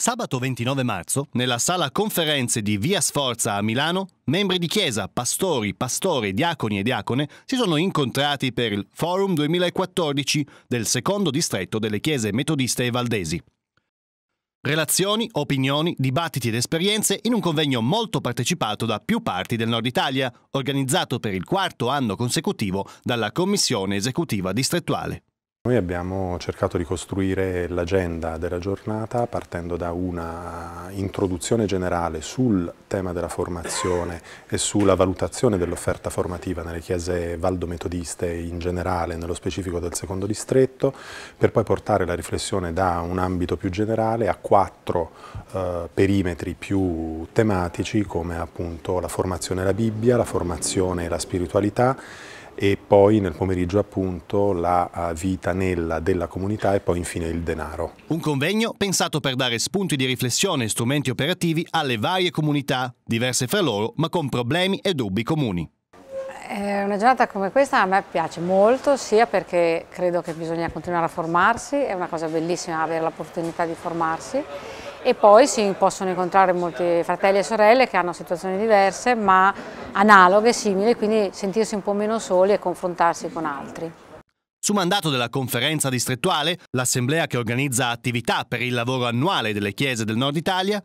Sabato 29 marzo, nella sala conferenze di Via Sforza a Milano, membri di chiesa, pastori, pastore, diaconi e diacone si sono incontrati per il Forum 2014 del secondo distretto delle chiese metodiste e valdesi. Relazioni, opinioni, dibattiti ed esperienze in un convegno molto partecipato da più parti del Nord Italia, organizzato per il quarto anno consecutivo dalla Commissione esecutiva distrettuale. Noi abbiamo cercato di costruire l'agenda della giornata partendo da una introduzione generale sul tema della formazione e sulla valutazione dell'offerta formativa nelle chiese valdometodiste in generale, nello specifico del secondo distretto, per poi portare la riflessione da un ambito più generale a quattro eh, perimetri più tematici come appunto la formazione e la Bibbia, la formazione e la spiritualità, e poi nel pomeriggio appunto la eh, vita nella della comunità e poi infine il denaro. Un convegno pensato per dare spunti di riflessione e strumenti operativi alle varie comunità, diverse fra loro ma con problemi e dubbi comuni. Eh, una giornata come questa a me piace molto, sia perché credo che bisogna continuare a formarsi, è una cosa bellissima avere l'opportunità di formarsi, e poi si possono incontrare molti fratelli e sorelle che hanno situazioni diverse ma analoghe, simili, quindi sentirsi un po' meno soli e confrontarsi con altri. Su mandato della conferenza distrettuale, l'assemblea che organizza attività per il lavoro annuale delle chiese del nord Italia,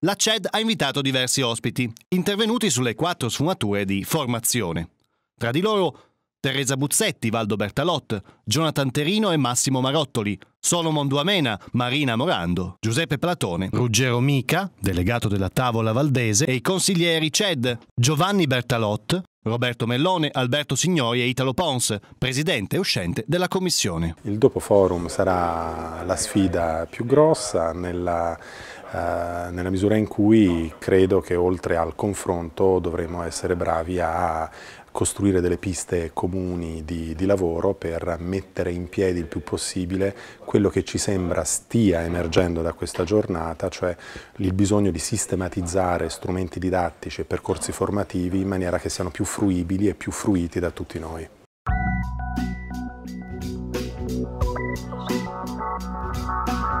la CED ha invitato diversi ospiti, intervenuti sulle quattro sfumature di formazione. Tra di loro Teresa Buzzetti, Valdo Bertalot, Jonathan Terino e Massimo Marottoli, Solomon Duamena, Marina Morando, Giuseppe Platone, Ruggero Mica, delegato della tavola valdese, e i consiglieri CED, Giovanni Bertalot, Roberto Mellone, Alberto Signori e Italo Pons, presidente uscente della commissione. Il dopo forum sarà la sfida più grossa nella, eh, nella, misura in cui credo che oltre al confronto dovremo essere bravi a costruire delle piste comuni di, di lavoro per mettere in piedi il più possibile quello che ci sembra stia emergendo da questa giornata, cioè il bisogno di sistematizzare strumenti didattici e percorsi formativi in maniera che siano più fruibili e più fruiti da tutti noi.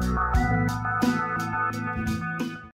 Thank you.